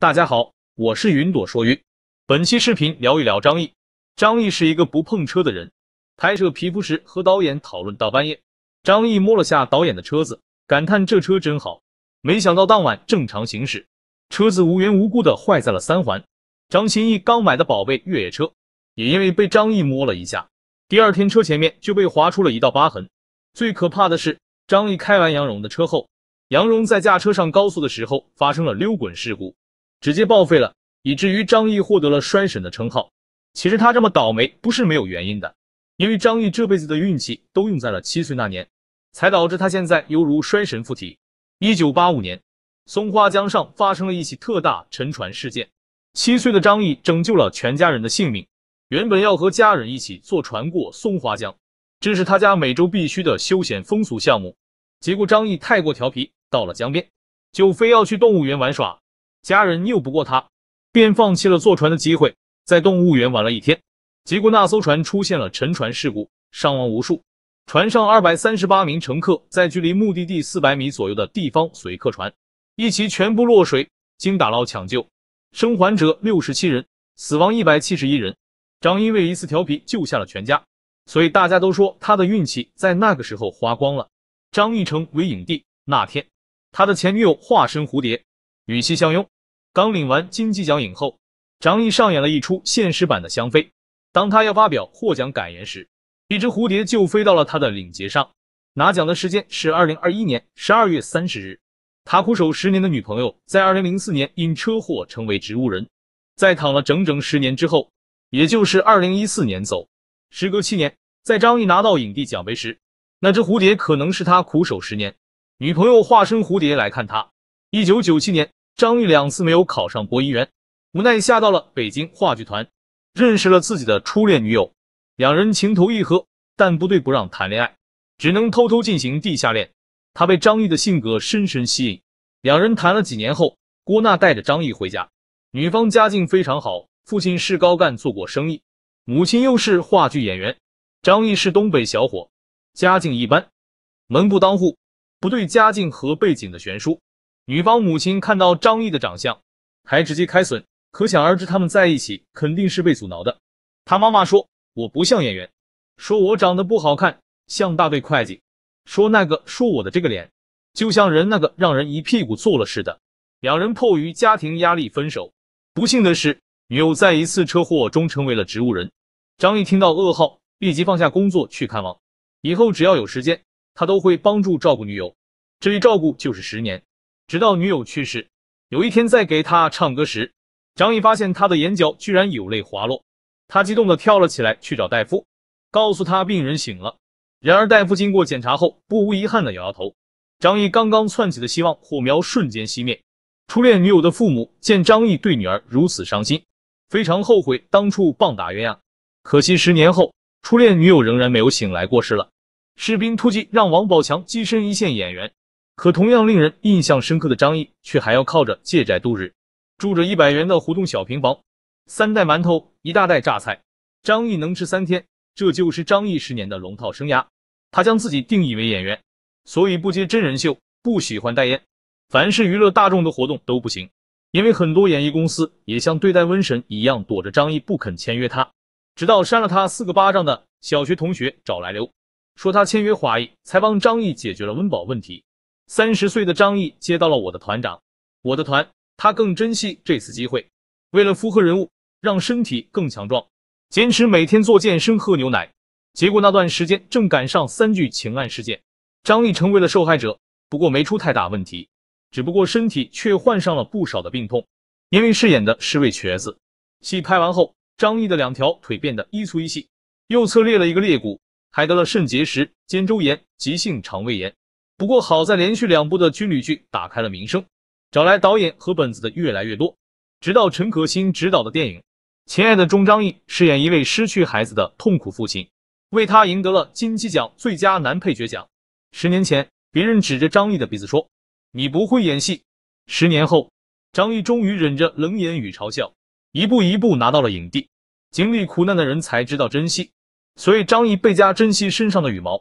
大家好，我是云朵说鱼。本期视频聊一聊张译。张译是一个不碰车的人。拍摄皮肤时和导演讨论到半夜，张译摸了下导演的车子，感叹这车真好。没想到当晚正常行驶，车子无缘无故的坏在了三环。张歆艺刚买的宝贝越野车，也因为被张译摸了一下，第二天车前面就被划出了一道疤痕。最可怕的是，张译开完杨蓉的车后，杨蓉在驾车上高速的时候发生了溜滚事故。直接报废了，以至于张毅获得了“衰神”的称号。其实他这么倒霉不是没有原因的，因为张毅这辈子的运气都用在了七岁那年，才导致他现在犹如衰神附体。一九八五年，松花江上发生了一起特大沉船事件，七岁的张毅拯救了全家人的性命。原本要和家人一起坐船过松花江，这是他家每周必须的休闲风俗项目。结果张毅太过调皮，到了江边就非要去动物园玩耍。家人拗不过他，便放弃了坐船的机会，在动物园玩了一天。结果那艘船出现了沉船事故，伤亡无数。船上二百三十八名乘客在距离目的地四百米左右的地方随客船一起全部落水，经打捞抢救，生还者六十七人，死亡一百七十一人。张因为一次调皮救下了全家，所以大家都说他的运气在那个时候花光了。张义成为影帝那天，他的前女友化身蝴蝶，与其相拥。刚领完金鸡奖影后，张译上演了一出现实版的香妃。当他要发表获奖感言时，一只蝴蝶就飞到了他的领结上。拿奖的时间是二零二一年十二月三十日。他苦守十年的女朋友，在二零零四年因车祸成为植物人，在躺了整整十年之后，也就是二零一四年走。时隔七年，在张译拿到影帝奖杯时，那只蝴蝶可能是他苦守十年女朋友化身蝴蝶来看他。一九九七年。张玉两次没有考上播音员，无奈下到了北京话剧团，认识了自己的初恋女友，两人情投意合，但部队不让谈恋爱，只能偷偷进行地下恋。他被张玉的性格深深吸引，两人谈了几年后，郭娜带着张玉回家。女方家境非常好，父亲是高干，做过生意，母亲又是话剧演员。张玉是东北小伙，家境一般，门不当户不对，家境和背景的悬殊。女方母亲看到张毅的长相，还直接开损，可想而知他们在一起肯定是被阻挠的。他妈妈说：“我不像演员，说我长得不好看，像大队会计。说那个说我的这个脸，就像人那个让人一屁股坐了似的。”两人迫于家庭压力分手。不幸的是，女友在一次车祸中成为了植物人。张毅听到噩耗，立即放下工作去看望。以后只要有时间，他都会帮助照顾女友。这一照顾，就是十年。直到女友去世，有一天在给他唱歌时，张毅发现他的眼角居然有泪滑落，他激动的跳了起来去找大夫，告诉他病人醒了。然而大夫经过检查后，不无遗憾的摇摇头。张毅刚刚窜起的希望火苗瞬间熄灭。初恋女友的父母见张毅对女儿如此伤心，非常后悔当初棒打鸳鸯。可惜十年后，初恋女友仍然没有醒来过世了。士兵突击让王宝强跻身一线演员。可同样令人印象深刻的张译，却还要靠着借债度日，住着一百元的胡同小平房，三袋馒头，一大袋榨菜，张译能吃三天。这就是张译十年的龙套生涯。他将自己定义为演员，所以不接真人秀，不喜欢代言，凡是娱乐大众的活动都不行。因为很多演艺公司也像对待瘟神一样躲着张译不肯签约他，直到扇了他四个巴掌的小学同学找来刘，说他签约华谊才帮张译解决了温饱问题。三十岁的张译接到了我的团长，我的团，他更珍惜这次机会。为了符合人物，让身体更强壮，坚持每天做健身、喝牛奶。结果那段时间正赶上三聚氰胺事件，张毅成为了受害者。不过没出太大问题，只不过身体却患上了不少的病痛，因为饰演的是位瘸子。戏拍完后，张毅的两条腿变得一粗一细，右侧裂了一个裂骨，还得了肾结石、肩周炎、急性肠胃炎。不过好在连续两部的军旅剧打开了名声，找来导演和本子的越来越多。直到陈可辛执导的电影《亲爱的》，钟张译饰演一位失去孩子的痛苦父亲，为他赢得了金鸡奖最佳男配角奖。十年前，别人指着张译的鼻子说：“你不会演戏。”十年后，张译终于忍着冷眼与嘲笑，一步一步拿到了影帝。经历苦难的人才知道珍惜，所以张译倍加珍惜身上的羽毛。